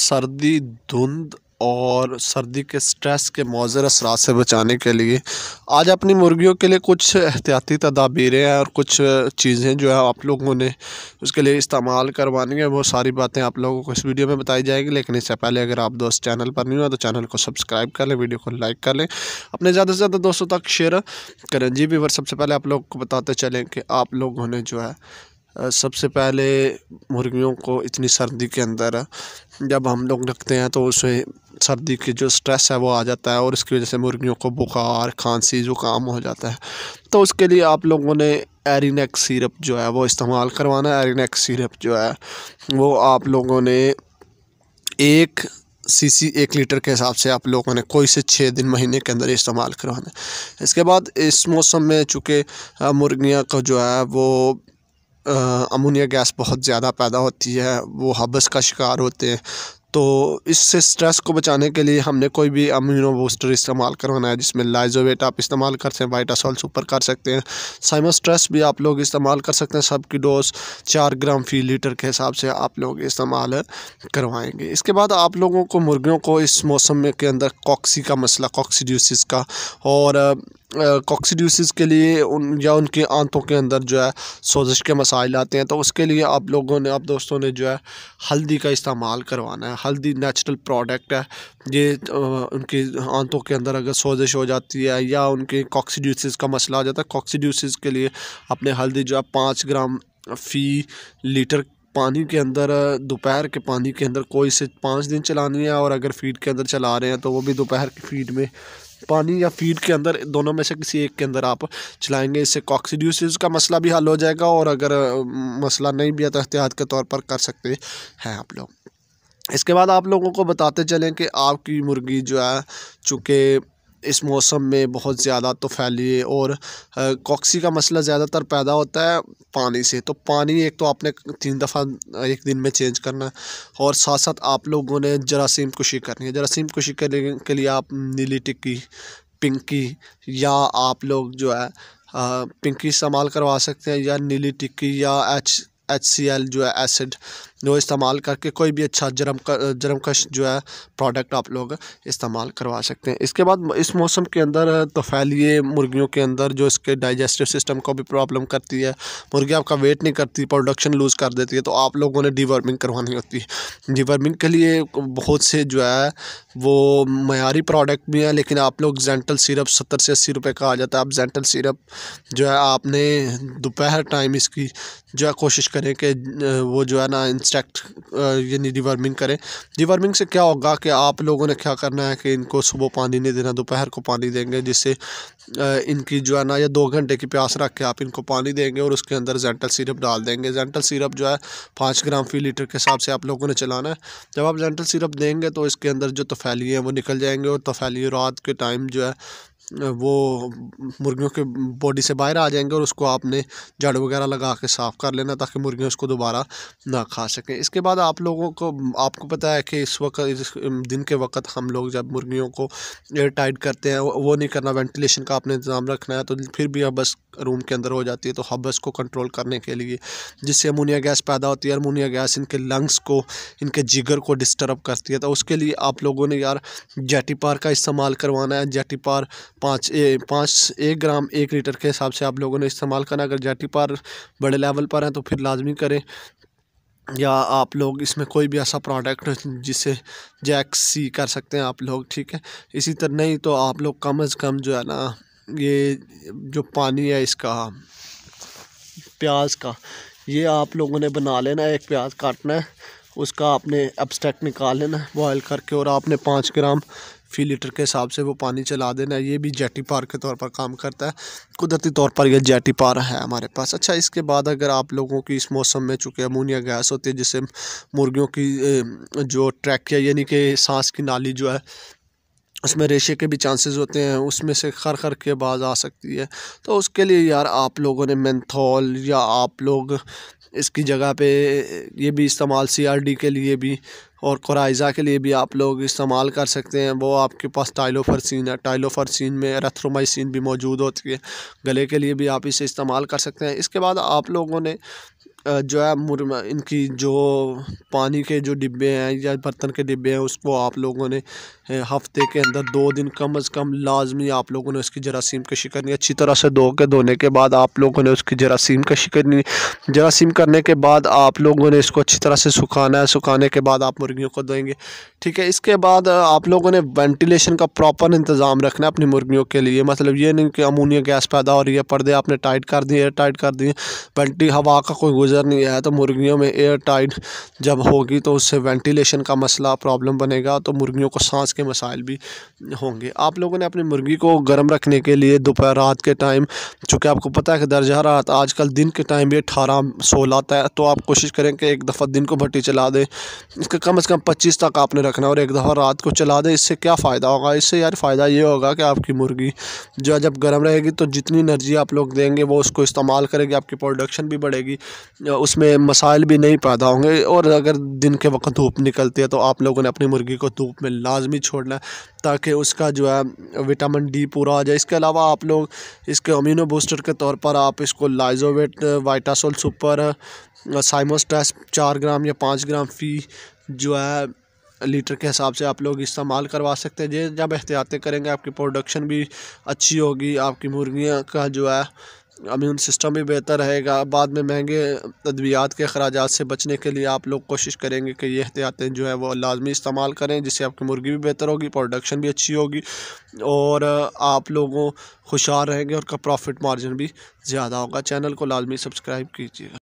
सर्दी धुंध और सर्दी के स्ट्रेस के मौजर असरा से बचाने के लिए आज अपनी मुर्गियों के लिए कुछ एहतियाती तदाबीरें हैं और कुछ चीज़ें जो है आप लोगों ने उसके लिए इस्तेमाल करवानी है वो सारी बातें आप लोगों को इस वीडियो में बताई जाएगी लेकिन इससे पहले अगर आप दोस्त चैनल पर नहीं हो तो चैनल को सब्सक्राइब कर लें वीडियो को लाइक कर लें अपने ज़्यादा से ज़्यादा दोस्तों तक शेयर करें जी भी सबसे पहले आप लोग को बताते चलें कि आप लोगों ने जो है सबसे पहले मुर्गियों को इतनी सर्दी के अंदर जब हम लोग रखते हैं तो उसे सर्दी की जो स्ट्रेस है वो आ जाता है और इसकी वजह से मुर्गियों को बुखार खांसी ज़ुकाम हो जाता है तो उसके लिए आप लोगों ने एरिनेक सिरप जो है वो इस्तेमाल करवाना है एरिनेक सिरप जो है वो आप लोगों ने एक सीसी एक लीटर के हिसाब से आप लोगों ने कोई से छः दिन महीने के अंदर इस्तेमाल करवाना इसके बाद इस मौसम में चूँकि मुर्गियाँ का जो है वो अमोनिया गैस बहुत ज़्यादा पैदा होती है वो हबस का शिकार होते हैं तो इससे स्ट्रेस को बचाने के लिए हमने कोई भी अमीनो बूस्टर इस्तेमाल करवाना है जिसमें लाइजोवेट आप इस्तेमाल कर सकते हैं वाइटासॉल सुपर कर सकते हैं साइमो स्ट्रेस भी आप लोग इस्तेमाल कर सकते हैं सबकी डोज चार ग्राम फी लीटर के हिसाब से आप लोग इस्तेमाल करवाएंगे इसके बाद आप लोगों को मुर्गियों को इस मौसम में के अंदर कॉक्सी का मसला कॉक्सीड्यूसिस का और कॉक्सीड्यूसिस के लिए उन या उनके आंतों के अंदर जो है सोजिश के मसाइल आते हैं तो उसके लिए आप लोगों ने आप दोस्तों ने जो है हल्दी का इस्तेमाल करवाना है हल्दी नेचुरल प्रोडक्ट है ये उनके आंतों के अंदर अगर सोजिश हो जाती है या उनके कॉक्सीड्यूसिस का मसला आ जाता है कॉक्सीड्यूसिस के लिए अपने हल्दी जो है पाँच ग्राम फ़ी लीटर पानी के अंदर दोपहर के पानी के अंदर कोई से पाँच दिन चलानी है और अगर फीड के अंदर चला रहे हैं तो वो भी दोपहर की फीड में पानी या फीड के अंदर दोनों में से किसी एक के अंदर आप चलाएंगे इससे कॉक्सीड्यूसिस का मसला भी हल हो जाएगा और अगर मसला नहीं भी है तो एहतियात के तौर पर कर सकते हैं आप लोग इसके बाद आप लोगों को बताते चलें कि आपकी मुर्गी जो है चूँकि इस मौसम में बहुत ज़्यादा तो फैलिए और कॉक्सी का मसला ज़्यादातर पैदा होता है पानी से तो पानी एक तो आपने तीन दफ़ा एक दिन में चेंज करना है और साथ साथ आप लोगों ने जरासीम कुशी करनी है जरासीम कुशी करने के लिए आप नीली टिक्की पिंकी या आप लोग जो है पिंकी इस्तेमाल करवा सकते हैं या नीली टिक्की या एच एच सी एल जो है एसिड जो इस्तेमाल करके कोई भी अच्छा जरम कर, जरमकश जो है प्रोडक्ट आप लोग इस्तेमाल करवा सकते हैं इसके बाद इस मौसम के अंदर तो फैलिए मुर्गियों के अंदर जो इसके डाइजेस्टिव सिस्टम को भी प्रॉब्लम करती है मुर्गी आपका वेट नहीं करती प्रोडक्शन लूज़ कर देती है तो आप लोगों ने डिवर्मिंग करवानी होती है डिवर्मिंग के लिए बहुत से जो है वो मैारी प्रोडक्ट भी हैं लेकिन आप लोग जेंटल सिरप सत्तर से अस्सी रुपये का आ जाता है आप जेंटल सिरप जो है आपने दोपहर टाइम इसकी जो है कोशिश करें कि वो जो है ना एक्सट्रैक्ट यानी डिवर्मिंग करें डिवर्मिंग से क्या होगा कि आप लोगों ने क्या करना है कि इनको सुबह पानी नहीं देना दोपहर को पानी देंगे जिससे uh, इनकी जो है ना या दो घंटे की प्यास रख के आप इनको पानी देंगे और उसके अंदर जेंटल सिरप डाल देंगे जेंटल सिरप जो है पाँच ग्राम फी लीटर के हिसाब से आप लोगों ने चलाना है जब आप जेंटल सिरप देंगे तो इसके अंदर जो तफैली हैं वो निकल जाएंगे और तफैली रात के टाइम जो है वो मुर्गियों के बॉडी से बाहर आ जाएंगे और उसको आपने जड़ वगैरह लगा के साफ़ कर लेना ताकि मुर्गियाँ उसको दोबारा ना खा सकें इसके बाद आप लोगों को आपको पता है कि इस वक्त इस दिन के वक्त हम लोग जब मुर्गियों को एयर टाइट करते हैं वो नहीं करना वेंटिलेशन का आपने इंतज़ाम रखना है तो फिर भी हबस रूम के अंदर हो जाती है तो हबस को कंट्रोल करने के लिए जिससे अमोनिया गैस पैदा होती है अमोनिया गैस इनके लंग्स को इनके जिगर को डिस्टर्ब करती है तो उसके लिए आप लोगों ने यार जेटी पार का इस्तेमाल करवाना है जेटी पार पाँच ए पाँच एक ग्राम एक लीटर के हिसाब से आप लोगों ने इस्तेमाल करना अगर जैटी पार बड़े लेवल पर हैं तो फिर लाजमी करें या आप लोग इसमें कोई भी ऐसा प्रोडक्ट जिसे जैक सी कर सकते हैं आप लोग ठीक है इसी तरह नहीं तो आप लोग कम अज़ कम जो है ना ये जो पानी है इसका प्याज का ये आप लोगों ने बना लेना है एक प्याज काटना है उसका आपने एब्स्ट्रैक्ट निकाल लेना बॉयल करके और आपने पाँच ग्राम फी लीटर के हिसाब से वो पानी चला देना ये भी जेटी पार के तौर पर काम करता है कुदरती तौर पर यह जेटी पार है हमारे पास अच्छा इसके बाद अगर आप लोगों की इस मौसम में चूँकि अमोनिया गैस होती है जिससे मुर्गियों की जो है यानी कि सांस की नाली जो है उसमें रेशे के भी चांसेस होते हैं उसमें से खर खर के आवाज़ आ सकती है तो उसके लिए यार आप लोगों ने मैंथॉल या आप लोग इसकी जगह पे ये भी इस्तेमाल सीआरडी के लिए भी और कराइज़ा के लिए भी आप लोग इस्तेमाल कर सकते हैं वो आपके पास टाइलोफरसिन है टाइलोफरसिन में रथ्रोमाइसिन भी मौजूद होती है गले के लिए भी आप इसे इस्तेमाल कर सकते हैं इसके बाद आप लोगों ने जो है इनकी जो पानी के जो डिब्बे हैं या बर्तन के डिब्बे हैं उसको आप लोगों ने हफ्ते के अंदर दो दिन कम अज़ कम लाजमी आप लोगों ने उसकी जरासीम का शिकरनी अच्छी तरह से धो के धोने के बाद आप लोगों ने उसकी जरासीम का शिकरनी जरासीम करने के बाद आप लोगों ने इसको अच्छी तरह से सुखाना है सुखाने के बाद आप मुर्गियों को देंगे ठीक है इसके बाद आप लोगों ने वेंटिलेशन का प्रॉपर इंतज़ाम रखना है अपनी मुर्गियों के लिए मतलब ये नहीं कि अमोनिया गैस पैदा हो रही है पर्दे आपने टाइट कर दिए टाइट कर दिए वेंटी हवा का कोई नज़र नहीं आया तो मुर्गियों में एयर टाइट जब होगी तो उससे वेंटिलेशन का मसला प्रॉब्लम बनेगा तो मुर्गियों को सांस के मसाइल भी होंगे आप लोगों ने अपनी मुर्गी को गर्म रखने के लिए दोपहर रात के टाइम चूँकि आपको पता है कि दर्जा रात आजकल दिन के टाइम भी अठारह सोलह है तो आप कोशिश करें कि एक दफ़ा दिन को भट्टी चला दें इसका कम अज़ कम पच्चीस तक आपने रखना और एक दफ़ा रात को चला दें इससे क्या फ़ायदा होगा इससे यार फ़ायदा ये होगा कि आपकी मुर्गी जो जब गर्म रहेगी तो जितनी एनर्जी आप लोग देंगे वो उसको इस्तेमाल करेगी आपकी प्रोडक्शन भी बढ़ेगी उसमें मसाइल भी नहीं पैदा होंगे और अगर दिन के वक्त धूप निकलती है तो आप लोगों ने अपनी मुर्गी को धूप में लाजमी छोड़ना है ताकि उसका जो है विटामिन डी पूरा आ जाए इसके अलावा आप लोग इसके अमीनो बूस्टर के तौर पर आप इसको लाइजोवेट वाइटासोल सुपर साइमोस्टेस चार ग्राम या पाँच ग्राम फ़ी जो है लीटर के हिसाब से आप लोग इस्तेमाल करवा सकते हैं जब एहतियातें करेंगे आपकी प्रोडक्शन भी अच्छी होगी आपकी मुर्गियाँ का जो है अम्यून सिस्टम भी बेहतर रहेगा बाद में महंगे अद्वियात के अखराज से बचने के लिए आप लोग कोशिश करेंगे कि ये एहतियातें जो है वो लाजमी इस्तेमाल करें जिससे आपकी मुर्गी भी बेहतर होगी प्रोडक्शन भी अच्छी होगी और आप लोगों खुशहाल रहेंगे और का प्रॉफिट मार्जिन भी ज़्यादा होगा चैनल को लाजमी सब्सक्राइब कीजिएगा